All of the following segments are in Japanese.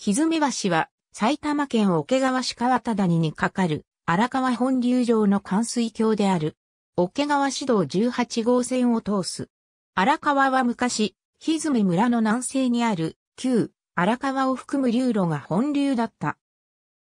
ひずめ橋は埼玉県桶川市川田谷に架かる荒川本流上の冠水橋である桶川市道18号線を通す。荒川は昔、ひずめ村の南西にある旧荒川を含む流路が本流だった。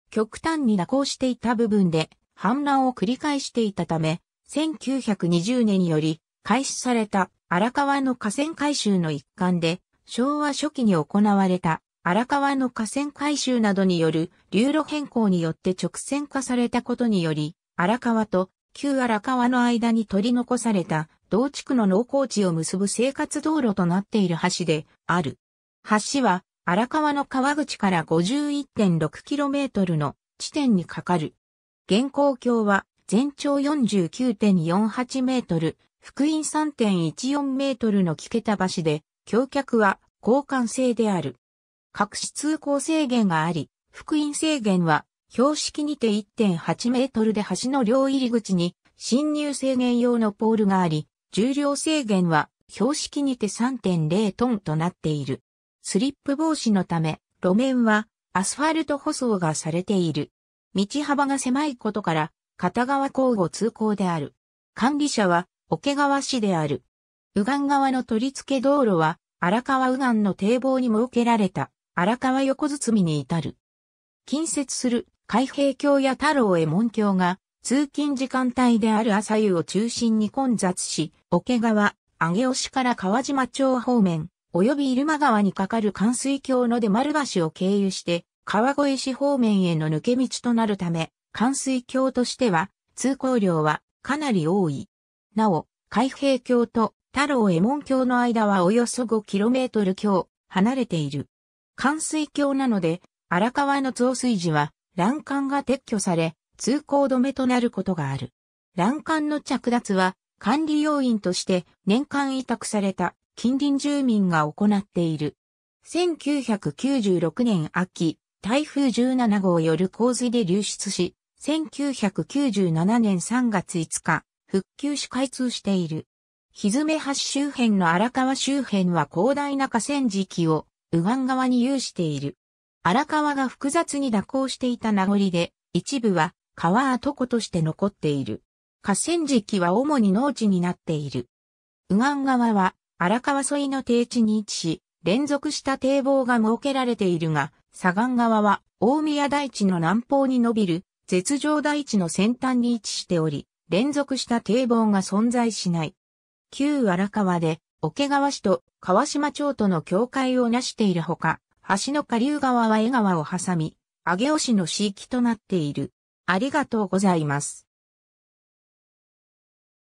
極端に蛇行していた部分で氾濫を繰り返していたため、1920年により開始された荒川の河川改修の一環で昭和初期に行われた荒川の河川改修などによる流路変更によって直線化されたことにより、荒川と旧荒川の間に取り残された同地区の農耕地を結ぶ生活道路となっている橋である。橋は荒川の川口から 51.6km の地点にかかる。現行橋は全長49.48メートル、福音3.14メートルの木桁橋で、橋脚は交換性である。隠し通行制限があり、福音制限は、標識にて1.8メートルで橋の両入り口に、侵入制限用のポールがあり、重量制限は、標識にて3.0トンとなっている。スリップ防止のため、路面は、アスファルト舗装がされている。道幅が狭いことから、片側交互通行である。管理者は、桶川市である。右岸側の取り付け道路は、荒川右岸の堤防に設けられた。荒川横包に至る。近接する海平橋や太郎へ門橋が通勤時間帯である朝夕を中心に混雑し、桶川、上尾市から川島町方面、及び入間川に架かる関水橋の出丸橋を経由して、川越市方面への抜け道となるため、関水橋としては、通行量はかなり多い。なお、海平橋と太郎右衛門橋の間はおよそ 5km 強離れている。冠水橋なので、荒川の増水時は、欄干が撤去され、通行止めとなることがある。欄干の着脱は、管理要員として年間委託された近隣住民が行っている。1996年秋、台風17号よる洪水で流出し、1997年3月5日、復旧し開通している。ひずめ橋周辺の荒川周辺は広大な河川敷を右岸側に有している。荒川が複雑に蛇行していた名残で、一部は川跡湖として残っている。河川敷は主に農地になっている。右岸側は荒川沿いの低地に位置し、連続した堤防が設けられているが、左岸側は大宮台地の南方に伸びる絶上台地の先端に位置しており、連続した堤防が存在しない。旧荒川で桶川市と川島町との境界を成しているほか、橋の下流側は江川を挟み、上尾市の市域となっている。ありがとうございます。